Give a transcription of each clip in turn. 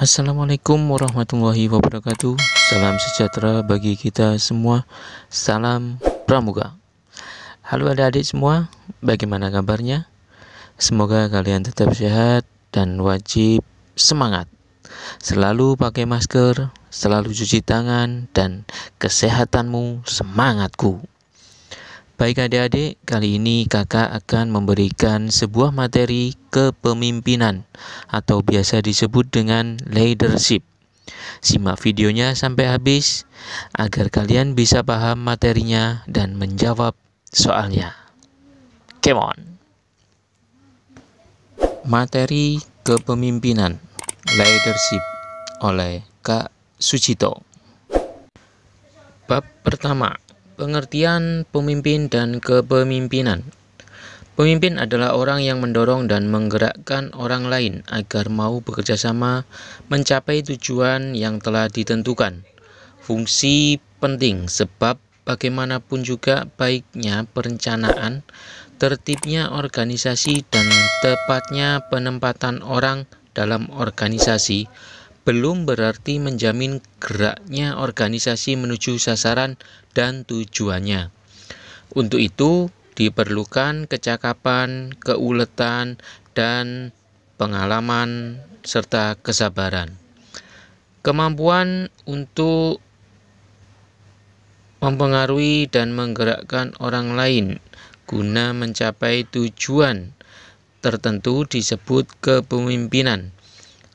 Assalamualaikum warahmatullahi wabarakatuh. Salam sejahtera bagi kita semua. Salam pramuka. Halo adik-adik semua, bagaimana kabarnya? Semoga kalian tetap sehat dan wajib semangat. Selalu pakai masker, selalu cuci tangan dan kesehatanmu semangatku. Baik adik-adik, kali ini kakak akan memberikan sebuah materi kepemimpinan atau biasa disebut dengan leadership. Simak videonya sampai habis agar kalian bisa paham materinya dan menjawab soalnya. Come on! Materi Kepemimpinan Leadership oleh Kak Sucito Bab pertama Pengertian pemimpin dan kepemimpinan. Pemimpin adalah orang yang mendorong dan menggerakkan orang lain agar mau bekerjasama mencapai tujuan yang telah ditentukan. Fungsi penting sebab bagaimanapun juga baiknya perencanaan, tertibnya organisasi dan tepatnya penempatan orang dalam organisasi belum berarti menjamin geraknya organisasi menuju sasaran dan tujuannya. Untuk itu, diperlukan kecakapan, keuletan, dan pengalaman serta kesabaran. Kemampuan untuk mempengaruhi dan menggerakkan orang lain guna mencapai tujuan tertentu disebut kepemimpinan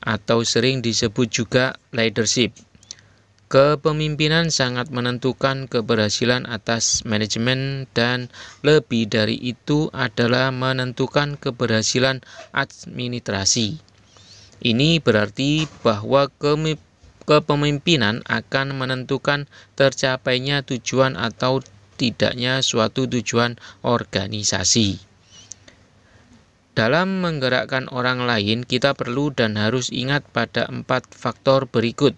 atau sering disebut juga leadership. Kepemimpinan sangat menentukan keberhasilan atas manajemen dan lebih dari itu adalah menentukan keberhasilan administrasi. Ini berarti bahwa kepemimpinan akan menentukan tercapainya tujuan atau tidaknya suatu tujuan organisasi. Dalam menggerakkan orang lain, kita perlu dan harus ingat pada empat faktor berikut.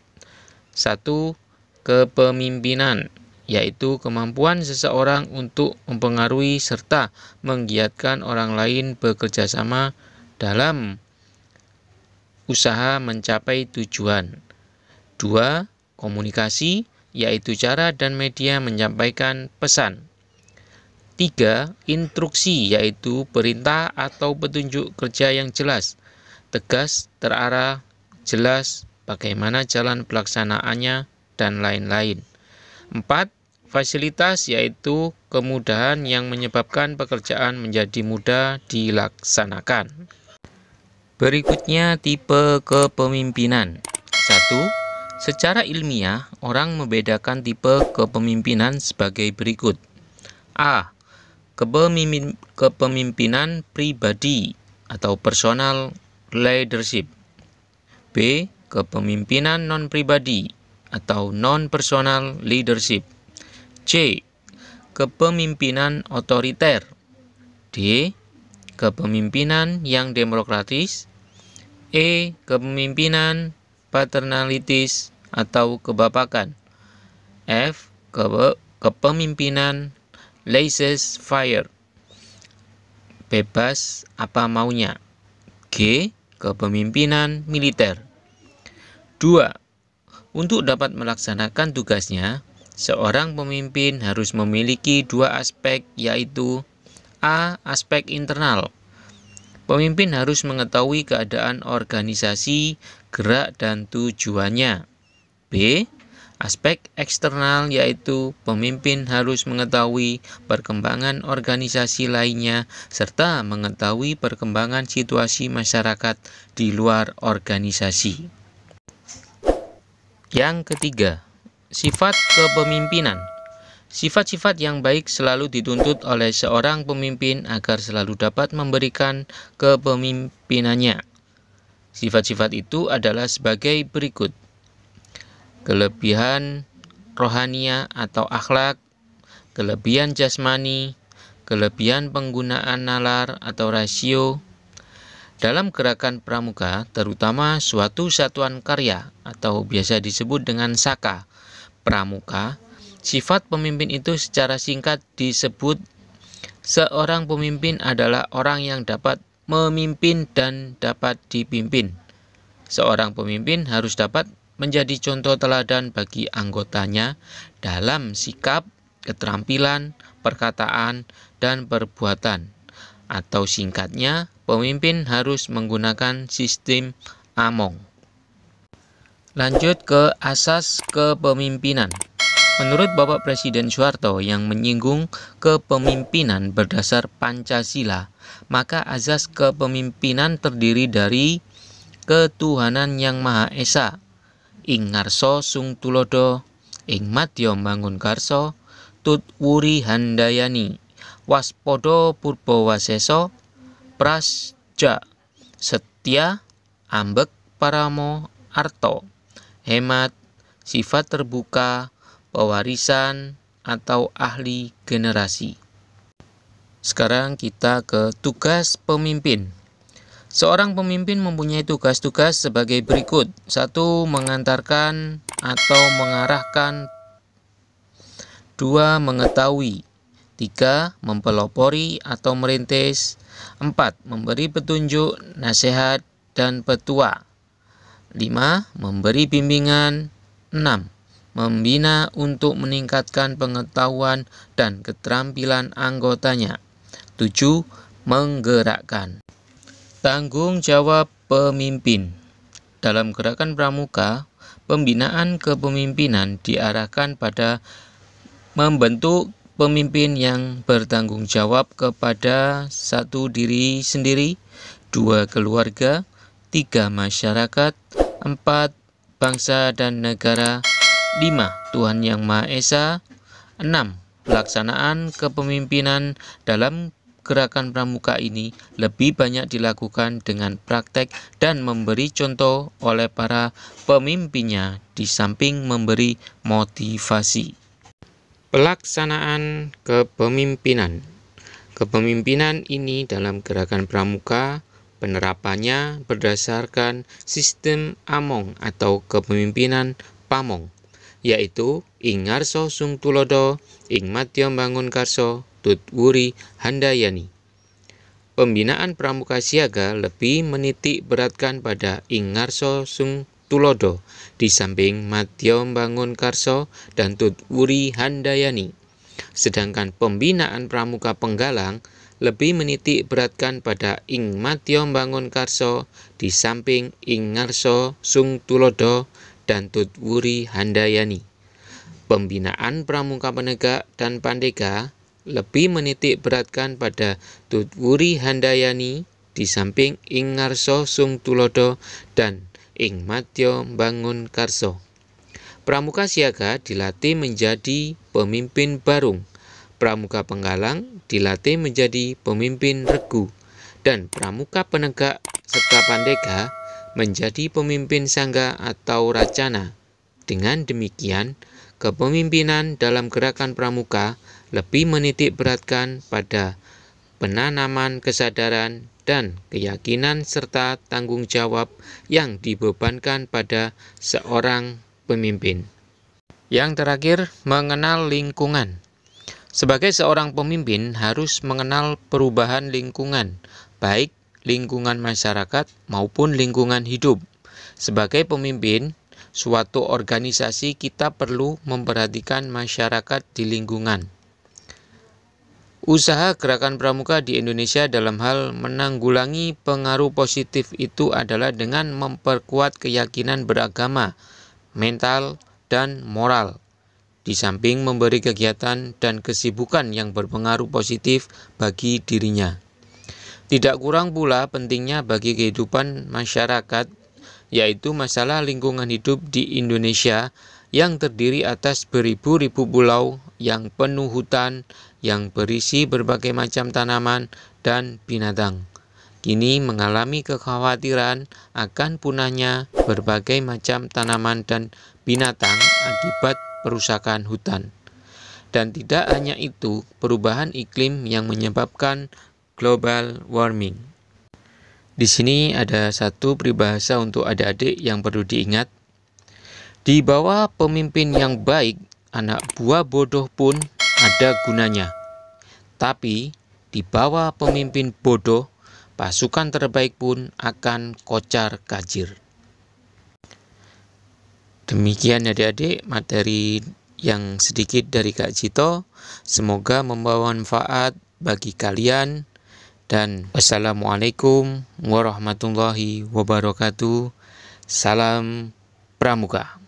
Satu, kepemimpinan, yaitu kemampuan seseorang untuk mempengaruhi serta menggiatkan orang lain bekerja sama dalam usaha mencapai tujuan. Dua, komunikasi, yaitu cara dan media menyampaikan pesan. 3. Instruksi yaitu perintah atau petunjuk kerja yang jelas, tegas, terarah, jelas, bagaimana jalan pelaksanaannya, dan lain-lain. 4. Fasilitas yaitu kemudahan yang menyebabkan pekerjaan menjadi mudah dilaksanakan. Berikutnya tipe kepemimpinan. 1. Secara ilmiah, orang membedakan tipe kepemimpinan sebagai berikut. A kepemimpinan pribadi atau personal leadership. B. Kepemimpinan non-pribadi atau non-personal leadership. C. Kepemimpinan otoriter. D. Kepemimpinan yang demokratis. E. Kepemimpinan paternalitis atau kebapakan. F. kepemimpinan laissez fire bebas apa maunya G kepemimpinan militer 2 untuk dapat melaksanakan tugasnya seorang pemimpin harus memiliki dua aspek yaitu A aspek internal Pemimpin harus mengetahui keadaan organisasi, gerak, dan tujuannya. B. Aspek eksternal yaitu pemimpin harus mengetahui perkembangan organisasi lainnya serta mengetahui perkembangan situasi masyarakat di luar organisasi. Yang ketiga, sifat kepemimpinan. Sifat-sifat yang baik selalu dituntut oleh seorang pemimpin agar selalu dapat memberikan kepemimpinannya. Sifat-sifat itu adalah sebagai berikut: kelebihan rohania atau akhlak, kelebihan jasmani, kelebihan penggunaan nalar atau rasio. Dalam gerakan pramuka, terutama suatu satuan karya atau biasa disebut dengan saka, pramuka, sifat pemimpin itu secara singkat disebut seorang pemimpin adalah orang yang dapat memimpin dan dapat dipimpin. Seorang pemimpin harus dapat menjadi contoh teladan bagi anggotanya dalam sikap, keterampilan, perkataan, dan perbuatan. Atau singkatnya, pemimpin harus menggunakan sistem Among. Lanjut ke asas kepemimpinan. Menurut Bapak Presiden Soeharto yang menyinggung kepemimpinan berdasar Pancasila, maka asas kepemimpinan terdiri dari ketuhanan yang Maha Esa, ing ngarsa sung tulodo ing matyo mangun Garso, tut wuri handayani Waspodo purba wasesa prasja setia ambek paramo arto hemat sifat terbuka pewarisan atau ahli generasi sekarang kita ke tugas pemimpin Seorang pemimpin mempunyai tugas-tugas sebagai berikut. Satu, mengantarkan atau mengarahkan. Dua, mengetahui. Tiga, mempelopori atau merintis. Empat, memberi petunjuk, nasihat, dan petua. Lima, memberi bimbingan. Enam, membina untuk meningkatkan pengetahuan dan keterampilan anggotanya. Tujuh, menggerakkan. Tanggung jawab pemimpin dalam gerakan pramuka, pembinaan kepemimpinan diarahkan pada membentuk pemimpin yang bertanggung jawab kepada satu diri sendiri, dua keluarga, tiga masyarakat, empat bangsa dan negara, lima Tuhan Yang Maha Esa, enam pelaksanaan kepemimpinan dalam gerakan pramuka ini lebih banyak dilakukan dengan praktek dan memberi contoh oleh para pemimpinnya di samping memberi motivasi. Pelaksanaan kepemimpinan Kepemimpinan ini dalam gerakan pramuka penerapannya berdasarkan sistem among atau kepemimpinan pamong yaitu Ingarso Sung Tulodo, Ing Bangun Karso, Tutwuri Handayani. Pembinaan Pramuka Siaga lebih menitik beratkan pada Ingarso Sung Tulodo di samping Matyo Bangun Karso dan Tutwuri Handayani. Sedangkan pembinaan Pramuka Penggalang lebih menitik beratkan pada Ing Matyo Bangun Karso di samping Ingarso Sung Tulodo dan Tutwuri Handayani. Pembinaan Pramuka Penegak dan Pandega lebih menitik beratkan pada Tuturi Handayani di samping Ing Ngarso Sung Tulodo dan Ing Matyo Bangun Karso. Pramuka Siaga dilatih menjadi pemimpin Barung, Pramuka Penggalang dilatih menjadi pemimpin Regu, dan Pramuka Penegak serta Pandega menjadi pemimpin Sangga atau Racana. Dengan demikian, kepemimpinan dalam gerakan pramuka lebih menitik beratkan pada penanaman kesadaran dan keyakinan serta tanggung jawab yang dibebankan pada seorang pemimpin. Yang terakhir, mengenal lingkungan. Sebagai seorang pemimpin harus mengenal perubahan lingkungan, baik lingkungan masyarakat maupun lingkungan hidup. Sebagai pemimpin suatu organisasi kita perlu memperhatikan masyarakat di lingkungan Usaha gerakan pramuka di Indonesia dalam hal menanggulangi pengaruh positif itu adalah dengan memperkuat keyakinan beragama, mental, dan moral. Di samping memberi kegiatan dan kesibukan yang berpengaruh positif bagi dirinya. Tidak kurang pula pentingnya bagi kehidupan masyarakat, yaitu masalah lingkungan hidup di Indonesia yang terdiri atas beribu-ribu pulau yang penuh hutan yang berisi berbagai macam tanaman dan binatang. Kini mengalami kekhawatiran akan punahnya berbagai macam tanaman dan binatang akibat perusakan hutan. Dan tidak hanya itu, perubahan iklim yang menyebabkan global warming. Di sini ada satu peribahasa untuk adik-adik yang perlu diingat. Di bawah pemimpin yang baik, anak buah bodoh pun ada gunanya. Tapi di bawah pemimpin bodoh, pasukan terbaik pun akan kocar kacir. Demikian adik-adik materi yang sedikit dari Kak Cito. Semoga membawa manfaat bagi kalian. Dan wassalamualaikum warahmatullahi wabarakatuh. Salam pramuka.